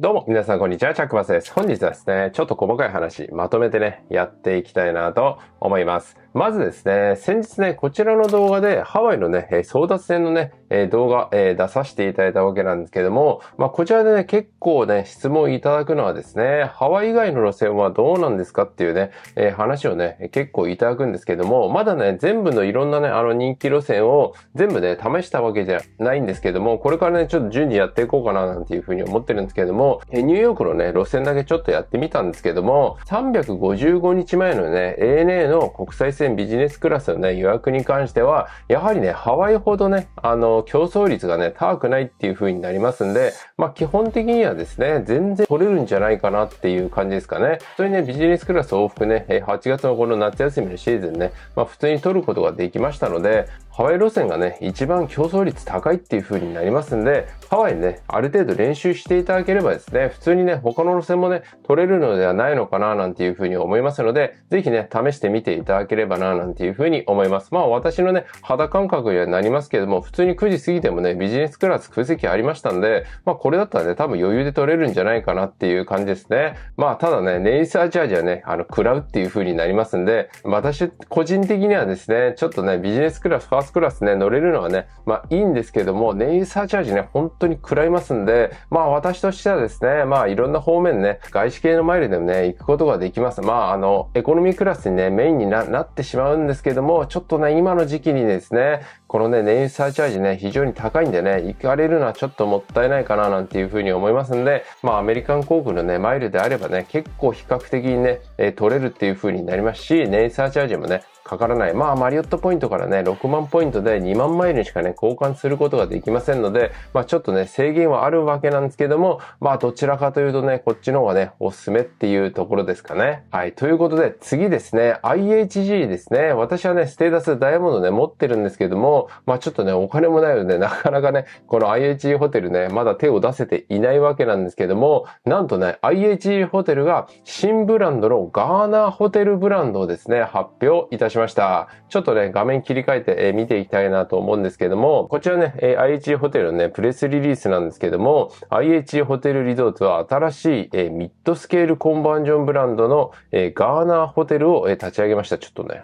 どうも、皆さんこんにちは、チャックバスです。本日はですね、ちょっと細かい話、まとめてね、やっていきたいなと思います。まずですね、先日ね、こちらの動画でハワイのね、争奪戦のね、えー、動画、えー、出させていただいたわけなんですけども、まあ、こちらでね、結構ね、質問いただくのはですね、ハワイ以外の路線はどうなんですかっていうね、えー、話をね、結構いただくんですけども、まだね、全部のいろんなね、あの人気路線を全部ね、試したわけじゃないんですけども、これからね、ちょっと順次やっていこうかななんていうふうに思ってるんですけども、えニューヨークのね、路線だけちょっとやってみたんですけども、355日前のね、ANA の国際線ビジネスクラスのね、予約に関しては、やはりね、ハワイほどね、あの、競争率がね、高くないっていう風になりますんで、まあ、基本的にはですね、全然取れるんじゃないかなっていう感じですかね。そにね、ビジネスクラス往復ね、8月のこの夏休みのシーズンね、まあ、普通に取ることができましたので、ハワイ路線がね、一番競争率高いっていう風になりますんで、ハワイね、ある程度練習していただければですね、普通にね、他の路線もね、取れるのではないのかななんていう風に思いますので、ぜひね、試してみていただければななんていう風に思います。まあ私のね、肌感覚にはなりますけども、普通に9時過ぎてもね、ビジネスクラス空席ありましたんで、まあこれだったらね、多分余裕で取れるんじゃないかなっていう感じですね。まあただね、ネイサーチャージはね、あの、食らうっていう風になりますんで、私個人的にはですね、ちょっとね、ビジネスクラスファーススクラスね、乗れるのはね、まあいいんですけども、燃油サーチャージね、本当に食らいますんで、まあ私としてはですね、まあいろんな方面ね、外資系のマイルでもね、行くことができます。まああの、エコノミークラスにね、メインになってしまうんですけども、ちょっとね、今の時期にですね、このね、燃油サーチャージね、非常に高いんでね、行かれるのはちょっともったいないかななんていうふうに思いますんで、まあアメリカン航空のね、マイルであればね、結構比較的にね、え取れるっていうふうになりますし、燃油サーチャージもね、かからない。まあ、マリオットポイントからね、6万ポイントで2万マイルにしかね、交換することができませんので、まあ、ちょっとね、制限はあるわけなんですけども、まあ、どちらかというとね、こっちの方がね、おすすめっていうところですかね。はい。ということで、次ですね、IHG ですね。私はね、ステータスダイヤモンドね、持ってるんですけども、まあ、ちょっとね、お金もないので、なかなかね、この IHG ホテルね、まだ手を出せていないわけなんですけども、なんとね、IHG ホテルが新ブランドのガーナホテルブランドをですね、発表いたしました。しました。ちょっとね、画面切り替えて、え見ていきたいなと思うんですけども、こちらね、え IH ホテルのね、プレスリリースなんですけども、IH ホテルリゾートは新しい、えミッドスケールコンバージョンブランドの、えガーナーホテルを、え立ち上げました。ちょっとね、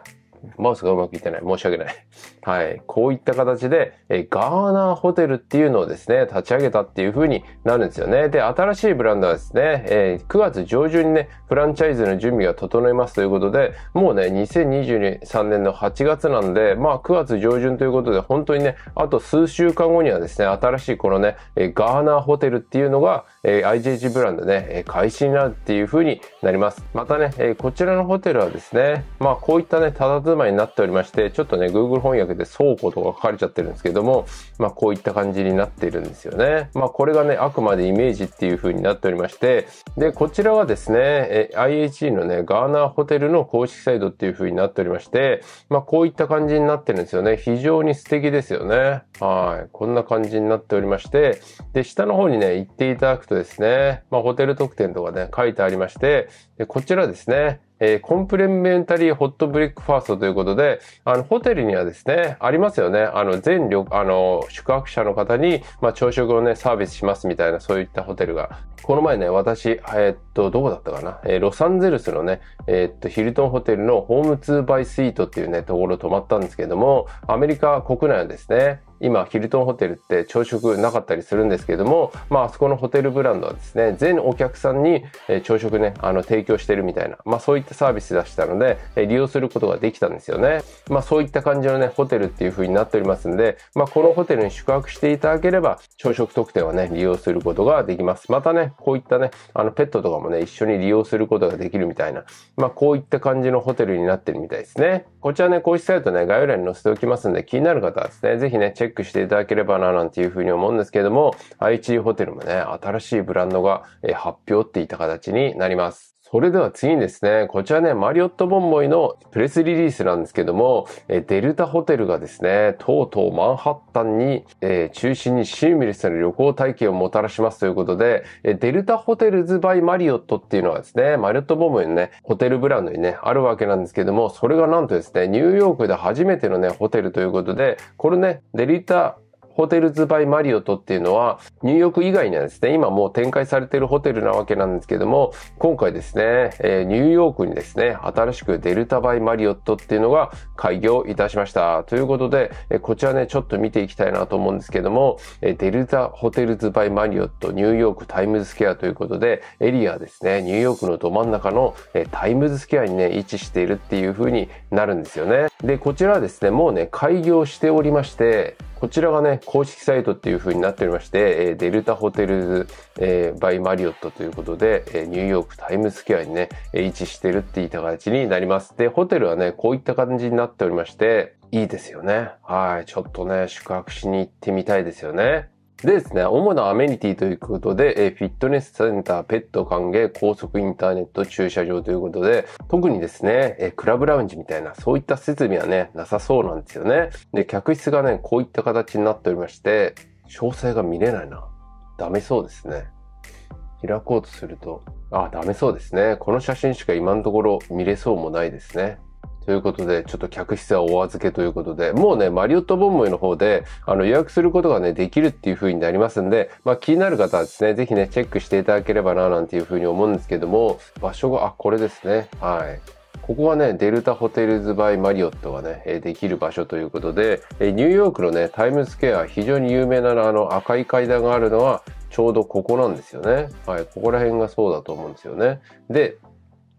マウスがうまくいってない。申し訳ない。はい。こういった形で、えガーナーホテルっていうのをですね、立ち上げたっていう風になるんですよね。で、新しいブランドはですね、え9月上旬にね、フランチャイズの準備が整いますということで、もうね、2023年の8月なんで、まあ9月上旬ということで、本当にね、あと数週間後にはですね、新しいこのね、ガーナーホテルっていうのが、えー、IGG ブランドね、開始になるっていう風になります。またね、えこちらのホテルはですね、まあこういったね、ただずまいになっておりまして、ちょっとね、Google 翻訳で倉庫とか書かれちゃってるんですけども、まあこういった感じになっているんですよね。まあこれがね、あくまでイメージっていう風になっておりまして、で、こちらはですね、え IHG のね、ガーナーホテルの公式サイトっていう風になっておりまして、まあこういった感じになってるんですよね。非常に素敵ですよね。はい。こんな感じになっておりまして、で、下の方にね、行っていただくとですね。まあ、ホテル特典とかね、書いてありまして、でこちらですね、えー、コンプレメンタリーホットブレックファーストということで、あの、ホテルにはですね、ありますよね。あの、全旅、あの、宿泊者の方に、まあ、朝食をね、サービスしますみたいな、そういったホテルが。この前ね、私、えー、っと、どこだったかな。えー、ロサンゼルスのね、えっと、ヒルトンホテルのホームツーバイスイートっていうね、ところ泊まったんですけども、アメリカ国内はですね、今、ヒルトンホテルって朝食なかったりするんですけども、まあ、あそこのホテルブランドはですね、全お客さんに朝食ね、あの、提供してるみたいな、まあ、そういっったサービス出したので、え利用することができたんですよね。まあそういった感じのね、ホテルっていう風になっておりますんで、まあこのホテルに宿泊していただければ、朝食特典はね、利用することができます。またね、こういったね、あのペットとかもね、一緒に利用することができるみたいな、まあこういった感じのホテルになってるみたいですね。こちらね、公式サイトね、概要欄に載せておきますんで、気になる方はですね、ぜひね、チェックしていただければな、なんていう風に思うんですけども、IHG ホテルもね、新しいブランドが発表っていった形になります。それでは次にですね、こちらね、マリオットボンボイのプレスリリースなんですけども、えデルタホテルがですね、とうとうマンハッタンに、えー、中心にシームレスな旅行体験をもたらしますということで、えデルタホテルズバイマリオットっていうのはですね、マリオットボンボイのね、ホテルブランドにね、あるわけなんですけども、それがなんとですね、ニューヨークで初めてのね、ホテルということで、これね、デルタホテルズ・バイ・マリオットっていうのは、ニューヨーク以外にはですね、今もう展開されているホテルなわけなんですけども、今回ですね、えニューヨークにですね、新しくデルタ・バイ・マリオットっていうのが開業いたしました。ということで、えこちらね、ちょっと見ていきたいなと思うんですけども、えデルタ・ホテルズ・バイ・マリオット、ニューヨーク・タイムズ・スケアということで、エリアですね、ニューヨークのど真ん中の、えタイムズ・スケアにね、位置しているっていう風になるんですよね。で、こちらはですね、もうね、開業しておりまして、こちらがね、公式サイトっていう風になっておりまして、えデルタホテルズ、えー、バイマリオットということで、えニューヨークタイムスケアにね、え位置してるって言った形になります。で、ホテルはね、こういった感じになっておりまして、いいですよね。はい。ちょっとね、宿泊しに行ってみたいですよね。でですね、主なアメニティということで、えフィットネスセンター、ペット歓迎、高速インターネット、駐車場ということで、特にですね、えクラブラウンジみたいな、そういった設備はね、なさそうなんですよね。で、客室がね、こういった形になっておりまして、詳細が見れないな。ダメそうですね。開こうとすると、あ、ダメそうですね。この写真しか今のところ見れそうもないですね。ということで、ちょっと客室はお預けということで、もうね、マリオットボンボイの方で、あの、予約することがね、できるっていう風になりますんで、まあ、気になる方はですね、ぜひね、チェックしていただければな、なんていう風に思うんですけども、場所が、あ、これですね。はい。ここはね、デルタホテルズバイマリオットがね、できる場所ということで、ニューヨークのね、タイムスケア、非常に有名なあの赤い階段があるのは、ちょうどここなんですよね。はい、ここら辺がそうだと思うんですよね。で、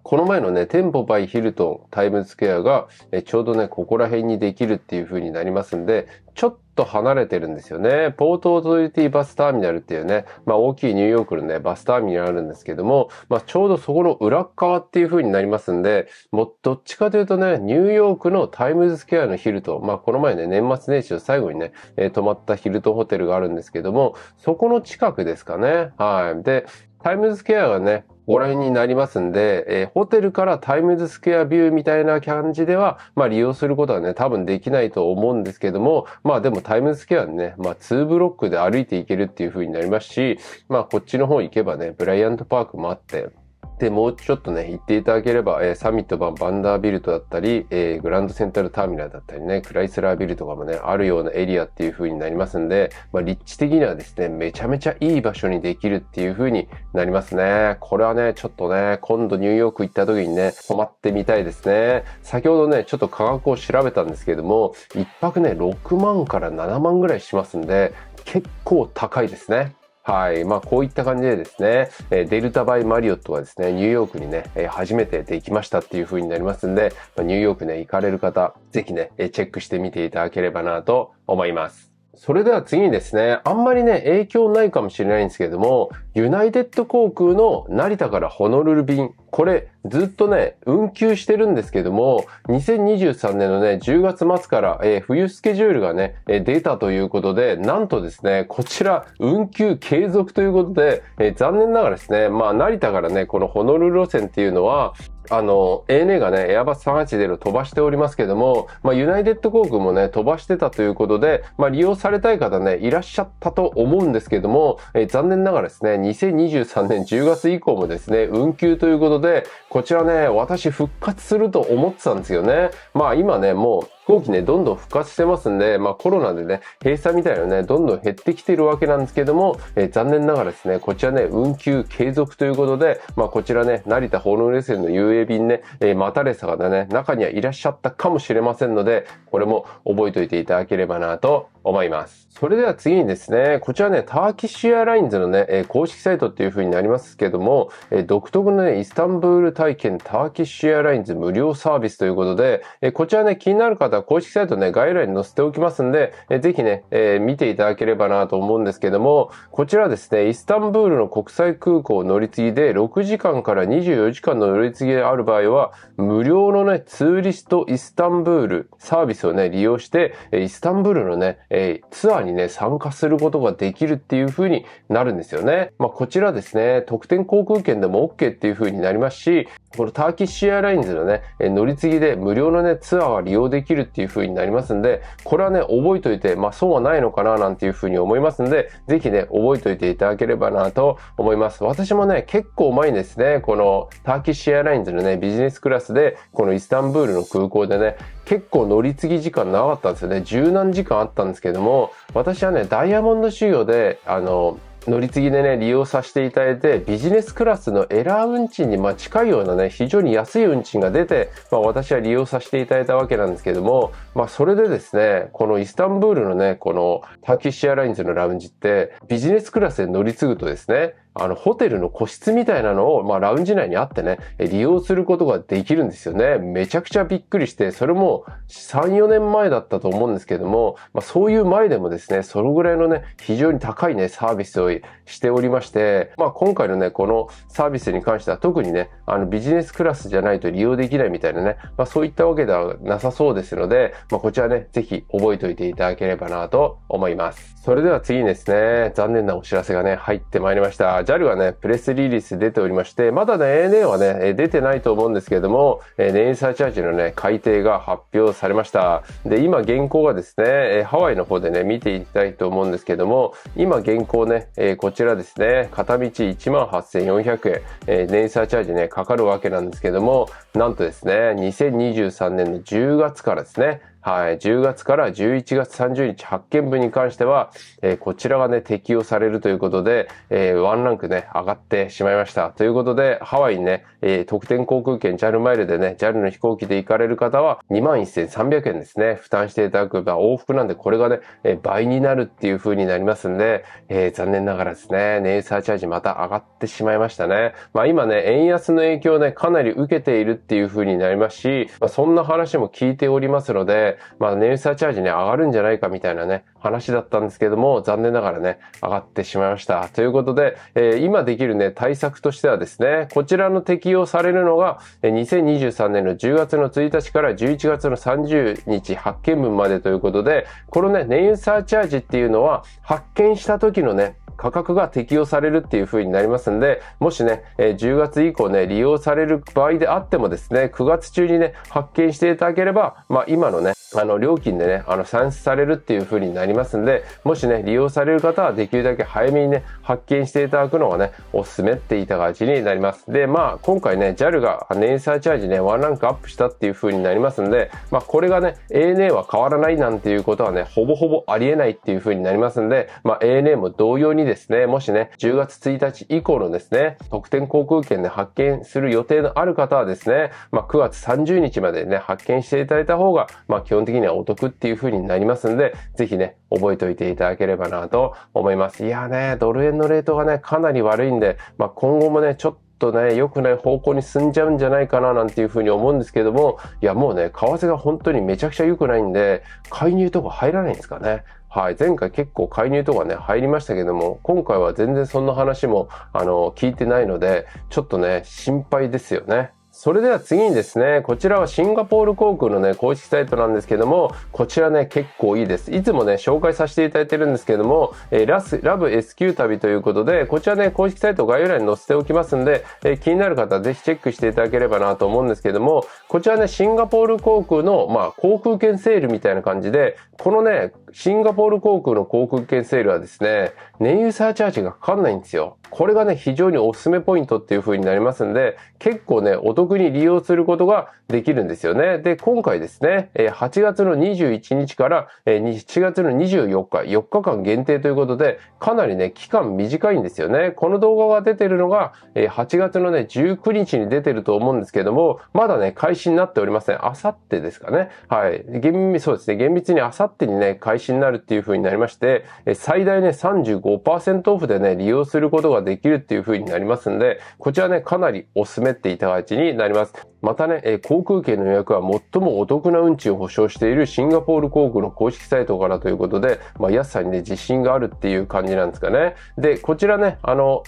この前のね、店舗バイヒルトンタイムズスケアが、えちょうどね、ここら辺にできるっていう風になりますんで、ちょっと離れてるんですよね。ポートオートリティバスターミナルっていうね、まあ大きいニューヨークのね、バスターミナルあるんですけども、まあちょうどそこの裏側っていう風になりますんで、もうどっちかというとね、ニューヨークのタイムズスケアのヒルトン、まあこの前ね、年末年始の最後にね、え泊まったヒルトンホテルがあるんですけども、そこの近くですかね。はい。で、タイムズスケアがね、ご覧になりますんで、えー、ホテルからタイムズスクエアビューみたいな感じでは、まあ利用することはね、多分できないと思うんですけども、まあでもタイムズスケアね、まあ2ブロックで歩いていけるっていう風になりますし、まあこっちの方行けばね、ブライアントパークもあって、で、もうちょっとね、行っていただければ、えー、サミット版バンダービルトだったり、えー、グランドセントラルターミナルだったりね、クライスラービルとかもね、あるようなエリアっていう風になりますんで、まあ、立地的にはですね、めちゃめちゃいい場所にできるっていう風になりますね。これはね、ちょっとね、今度ニューヨーク行った時にね、泊まってみたいですね。先ほどね、ちょっと価格を調べたんですけれども、1泊ね、6万から7万ぐらいしますんで、結構高いですね。はい。まあ、こういった感じでですね、デルタバイマリオットはですね、ニューヨークにね、初めてできましたっていう風になりますんで、ニューヨークね、行かれる方、ぜひね、チェックしてみていただければなと思います。それでは次にですね、あんまりね、影響ないかもしれないんですけれども、ユナイテッド航空の成田からホノルル便、これずっとね、運休してるんですけども、2023年のね、10月末から、えー、冬スケジュールがね、えー、出たということで、なんとですね、こちら、運休継続ということで、えー、残念ながらですね、まあ、成田からね、このホノルル路線っていうのは、あの、ANA がね、エアバス380飛ばしておりますけども、まあ、ユナイテッド航空もね、飛ばしてたということで、まあ、利用されたい方ね、いらっしゃったと思うんですけども、えー、残念ながらですね、2023年10月以降もですね、運休ということで、こちらね、私復活すると思ってたんですよね。まあ、今ね、もう、飛行機ね、どんどん復活してますんで、まあコロナでね、閉鎖みたいなね、どんどん減ってきてるわけなんですけども、えー、残念ながらですね、こちらね、運休継続ということで、まあこちらね、成田ホールレ線の遊泳便ね、えー、待たれ方がね、中にはいらっしゃったかもしれませんので、これも覚えておいていただければなと思います。それでは次にですね、こちらね、ターキッシュアラインズのね、えー、公式サイトっていう風になりますけども、えー、独特のね、イスタンブール体験ターキッシュアラインズ無料サービスということで、えこちらね、気になる方方は公式サイトね、概要欄に載せておきますんで、えー、ぜひね、えー、見ていただければなと思うんですけども、こちらですね、イスタンブールの国際空港乗り継ぎで6時間から24時間の乗り継ぎである場合は、無料のね、ツーリストイスタンブールサービスをね、利用して、イスタンブールのね、えー、ツアーにね、参加することができるっていう風になるんですよね。まあ、こちらですね、特典航空券でも OK っていう風になりますし、このターキッシュエアラインズのね、乗り継ぎで無料のね、ツアーは利用できるっていう風になりますんで、これはね、覚えといて、まあ損はないのかななんていう風に思いますんで、ぜひね、覚えといていただければなと思います。私もね、結構前にですね、このターキッシュエアラインズのね、ビジネスクラスで、このイスタンブールの空港でね、結構乗り継ぎ時間長かったんですよね。十何時間あったんですけども、私はね、ダイヤモンド修行で、あの、乗り継ぎでね、利用させていただいて、ビジネスクラスのエラー運賃にま近いようなね、非常に安い運賃が出て、まあ、私は利用させていただいたわけなんですけども、まあ、それでですね、このイスタンブールのね、このターキッシュアラインズのラウンジって、ビジネスクラスで乗り継ぐとですね、あの、ホテルの個室みたいなのを、まあ、ラウンジ内にあってね、利用することができるんですよね。めちゃくちゃびっくりして、それも3、4年前だったと思うんですけども、まあ、そういう前でもですね、そのぐらいのね、非常に高いね、サービスをしておりまして、まあ、今回のね、このサービスに関しては特にね、あの、ビジネスクラスじゃないと利用できないみたいなね、まあ、そういったわけではなさそうですので、まあ、こちらね、ぜひ覚えておいていただければなと思います。それでは次にですね、残念なお知らせがね、入ってまいりました。JAL はね、プレスリリース出ておりまして、まだね、ANA はね、出てないと思うんですけれども、燃油サーチャージのね、改定が発表されました。で、今現行がですね、ハワイの方でね、見ていきたいと思うんですけども、今現行ね、こちらですね、片道18,400円、燃油サーチャージね、かかるわけなんですけども、なんとですね、2023年の10月からですね、はい、10月から11月30日発見分に関しては、えー、こちらがね、適用されるということで、えー、ワンランクね、上がってしまいました。ということで、ハワイにね、えー、特典航空券 JAL マイルでね、JAL の飛行機で行かれる方は、21,300円ですね、負担していただく場往復なんで、これがね、えー、倍になるっていう風になりますんで、えー、残念ながらですね、ネイサーチャージまた上がってしまいましたね。まあ今ね、円安の影響をね、かなり受けているっていう風になりますし、まあ、そんな話も聞いておりますので、まあ、ネイサーチャージね、上がるんじゃないかみたいなね、話だったんですけども、残念ながらね、上がってしまいました。ということで、えー、今できるね、対策としてはですね、こちらの適用されるのが、2023年の10月の1日から11月の30日発見分までということで、このね、ネイサーチャージっていうのは、発見した時のね、価格が適用されるっていう風になりますんで、もしね、10月以降ね、利用される場合であってもですね、9月中にね、発見していただければ、まあ今のね、あの、料金でね、あの、算出されるっていう風になりますんで、もしね、利用される方はできるだけ早めにね、発見していただくのがね、おすすめって言いた形になります。で、まあ、今回ね、JAL が年サーチャージね、ワンランクアップしたっていう風になりますんで、まあ、これがね、ANA は変わらないなんていうことはね、ほぼほぼありえないっていう風になりますんで、まあ、ANA も同様にですね、もしね、10月1日以降のですね、特典航空券で発見する予定のある方はですね、まあ、9月30日までね、発見していただいた方が、まあ、基本的にはお得っていう風になりますんで、ぜひね、覚えておいていただければなと思います。いやね、ドル円のレートがね、かなり悪いんで、まあ、今後もね、ちょっととね、良くない方向に進んじゃうんじゃないかななんていうふうに思うんですけども、いやもうね、為替が本当にめちゃくちゃ良くないんで、介入とか入らないんですかね。はい。前回結構介入とかね、入りましたけども、今回は全然そんな話も、あの、聞いてないので、ちょっとね、心配ですよね。それでは次にですね、こちらはシンガポール航空のね、公式サイトなんですけども、こちらね、結構いいです。いつもね、紹介させていただいてるんですけども、えー、ラス、ラブ S q 旅ということで、こちらね、公式サイト概要欄に載せておきますんで、えー、気になる方はぜひチェックしていただければなと思うんですけども、こちらね、シンガポール航空の、まあ、航空券セールみたいな感じで、このね、シンガポール航空の航空券セールはですね、燃油サーチャージがかかんないんですよ。これがね、非常におすすめポイントっていう風になりますんで、結構ね、お得に利用することができるんですよね。で、今回ですね、8月の21日から7月の24日、4日間限定ということで、かなりね、期間短いんですよね。この動画が出てるのが、8月のね、19日に出てると思うんですけども、まだね、開始になっておりません。あさってですかね。はい。厳密、そうですね、厳密にあさってにね、開始になるっていう風になりまして、最大ね、35 5%オフでね、利用することができるっていう風になりますんで、こちらね、かなりお勧めっていただきになります。またね、え航空券の予約は最もお得な運賃を保証しているシンガポール航空の公式サイトからということで、まあ、安さにね、自信があるっていう感じなんですかね。で、こちらね、あの、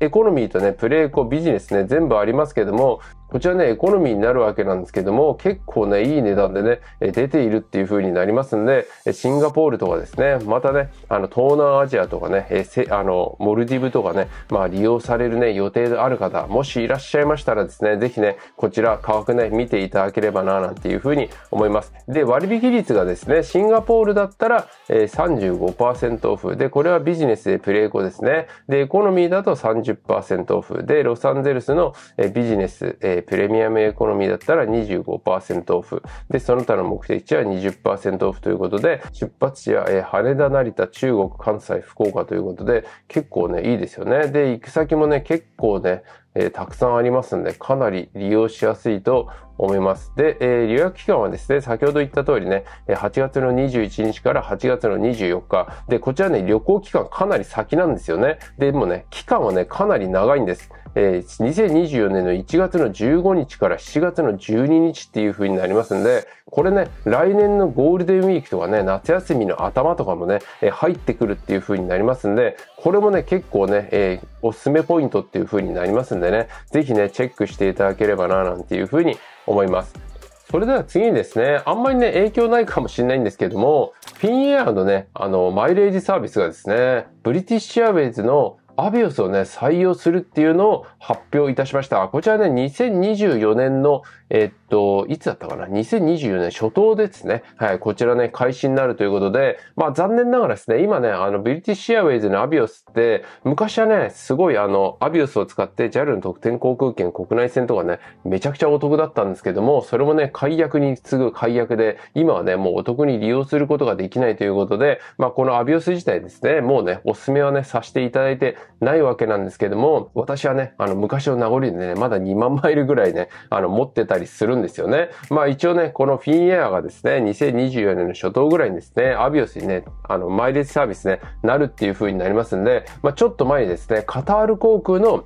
エコノミーとね、プレイコ、ビジネスね、全部ありますけども、こちらね、エコノミーになるわけなんですけども、結構ね、いい値段でね、出ているっていう風になりますんで、シンガポールとかですね、またね、あの、東南アジアとかね、えあの、モルディブとかね、まあ、利用されるね、予定である方、もしいらっしゃいましたらですね、ぜひね、こちら、価格ね、見ていただければな、なんていう風に思います。で、割引率がですね、シンガポールだったら、え35%オフ。で、これはビジネスでプレイコですね。で、エコノミーだと30%オフ。で、ロサンゼルスの、えビジネス、えプレミアムエコノミーだったら25%オフ。で、その他の目的地は20%オフということで、出発地は、えー、羽田、成田、中国、関西、福岡ということで、結構ね、いいですよね。で、行く先もね、結構ね、えー、たくさんありますので、かなり利用しやすいと思います。で、えー、予約期間はですね、先ほど言った通りね、8月の21日から8月の24日。で、こちらね、旅行期間かなり先なんですよね。で、もね、期間はね、かなり長いんです。えー、2024年の1月の15日から7月の12日っていう風になりますんで、これね、来年のゴールデンウィークとかね、夏休みの頭とかもね、えー、入ってくるっていう風になりますんで、これもね、結構ね、えーおすすめポイントっていう風になりますんでね、ぜひね、チェックしていただければな、なんていう風に思います。それでは次にですね、あんまりね、影響ないかもしれないんですけども、フィンエアのね、あの、マイレージサービスがですね、ブリティッシュアウェイズのアビオスをね、採用するっていうのを発表いたしました。こちらね、2024年のえっと、いつだったかな ?2024 年初頭ですね。はい、こちらね、開始になるということで、まあ残念ながらですね、今ね、あの、ビリティシアウェイズのアビオスって、昔はね、すごいあの、アビオスを使って JAL の特典航空券国内線とかね、めちゃくちゃお得だったんですけども、それもね、解約に次ぐ解約で、今はね、もうお得に利用することができないということで、まあこのアビオス自体ですね、もうね、おすすめはね、させていただいてないわけなんですけども、私はね、あの、昔の名残でね、まだ2万マイルぐらいね、あの、持ってたりりするんですよね。まあ一応ね、このフィンエアがですね、2024年の初頭ぐらいにですね、アビオスにね、あの、マイレージサービスね、なるっていう風になりますんで、まあちょっと前にですね、カタール航空の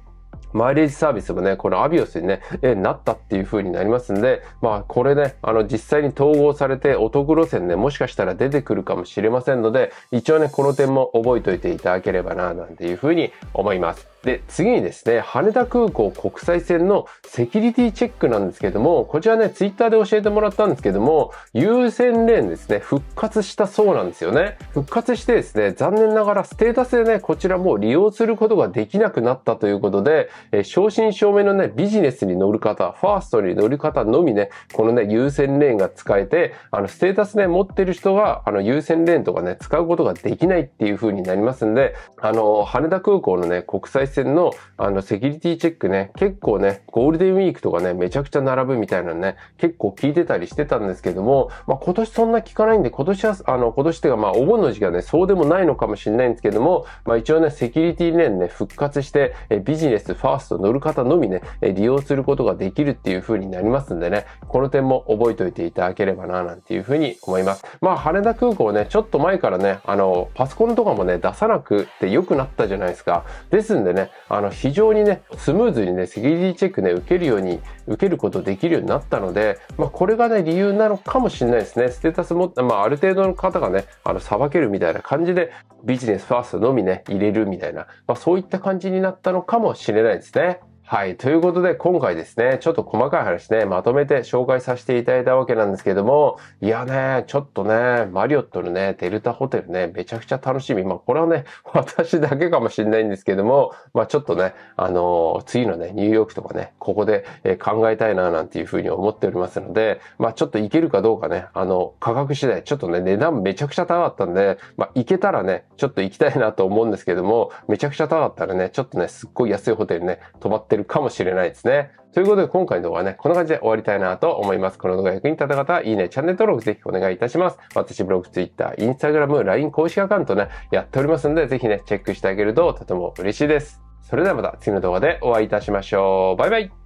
マイレージサービスもね、このアビオスにね、え、なったっていう風になりますんで、まあこれね、あの実際に統合されてお得路線ね、もしかしたら出てくるかもしれませんので、一応ね、この点も覚えておいていただければな、なんていう風に思います。で、次にですね、羽田空港国際線のセキュリティチェックなんですけども、こちらね、ツイッターで教えてもらったんですけども、優先レーンですね、復活したそうなんですよね。復活してですね、残念ながらステータスでね、こちらも利用することができなくなったということで、え正真正銘のね、ビジネスに乗る方、ファーストに乗る方のみね、このね、優先レーンが使えて、あの、ステータスね、持ってる人が、あの、優先レーンとかね、使うことができないっていう風になりますんで、あの、羽田空港のね、国際線のあのセキュリティチェックね、結構ね、ゴールデンウィークとかね、めちゃくちゃ並ぶみたいなね、結構聞いてたりしてたんですけども、まあ今年そんな聞かないんで、今年は、あの、今年ってかまあお盆の時期はね、そうでもないのかもしれないんですけども、まあ一応ね、セキュリティ面ね、復活して、えビジネスファースト乗る方のみね、利用することができるっていう風になりますんでね、この点も覚えておいていただければな、なんていう風に思います。まあ羽田空港ね、ちょっと前からね、あの、パソコンとかもね、出さなくて良くなったじゃないですか。ですんでね、あの、非常にね、スムーズにね、セキュリティチェックね、受けるように、受けることできるようになったので、まあ、これがね、理由なのかもしれないですね。ステータスも、まあ、ある程度の方がね、あの、裁けるみたいな感じで、ビジネスファーストのみね、入れるみたいな、まあ、そういった感じになったのかもしれないですね。はい。ということで、今回ですね、ちょっと細かい話ね、まとめて紹介させていただいたわけなんですけども、いやね、ちょっとね、マリオットのね、デルタホテルね、めちゃくちゃ楽しみ。まあ、これはね、私だけかもしれないんですけども、まあ、ちょっとね、あのー、次のね、ニューヨークとかね、ここで考えたいな、なんていうふうに思っておりますので、まあ、ちょっと行けるかどうかね、あの、価格次第、ちょっとね、値段めちゃくちゃ高かったんで、まあ、行けたらね、ちょっと行きたいなと思うんですけども、めちゃくちゃ高かったらね、ちょっとね、すっごい安いホテルね、泊まってってるかもしれないですね。ということで今回の動画はね、こんな感じで終わりたいなと思います。この動画役に立った方は、いいね、チャンネル登録ぜひお願いいたします。私ブログ、ツイッター、e r Instagram、LINE 公式アカウントね、やっておりますので、ぜひね、チェックしてあげるととても嬉しいです。それではまた次の動画でお会いいたしましょう。バイバイ